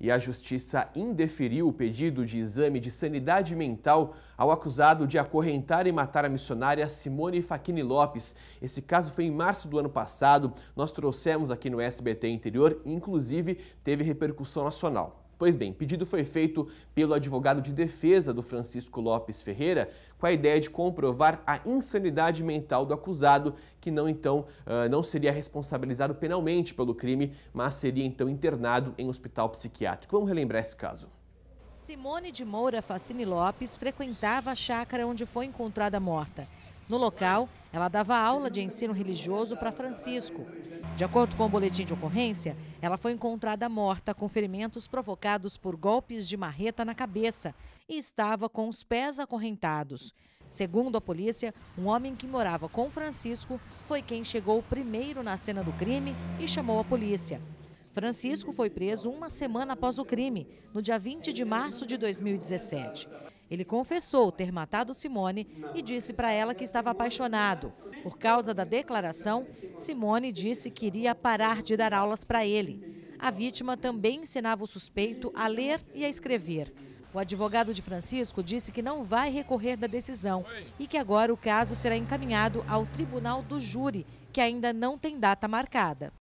e a justiça indeferiu o pedido de exame de sanidade mental ao acusado de acorrentar e matar a missionária Simone Faquini Lopes. Esse caso foi em março do ano passado, nós trouxemos aqui no SBT Interior e inclusive teve repercussão nacional. Pois bem, pedido foi feito pelo advogado de defesa do Francisco Lopes Ferreira com a ideia de comprovar a insanidade mental do acusado, que não então ah, não seria responsabilizado penalmente pelo crime, mas seria então internado em hospital psiquiátrico. Vamos relembrar esse caso. Simone de Moura Facine Lopes frequentava a chácara onde foi encontrada morta. No local, ela dava aula de ensino religioso para Francisco. De acordo com o boletim de ocorrência, ela foi encontrada morta com ferimentos provocados por golpes de marreta na cabeça e estava com os pés acorrentados. Segundo a polícia, um homem que morava com Francisco foi quem chegou primeiro na cena do crime e chamou a polícia. Francisco foi preso uma semana após o crime, no dia 20 de março de 2017. Ele confessou ter matado Simone e disse para ela que estava apaixonado. Por causa da declaração, Simone disse que iria parar de dar aulas para ele. A vítima também ensinava o suspeito a ler e a escrever. O advogado de Francisco disse que não vai recorrer da decisão e que agora o caso será encaminhado ao tribunal do júri, que ainda não tem data marcada.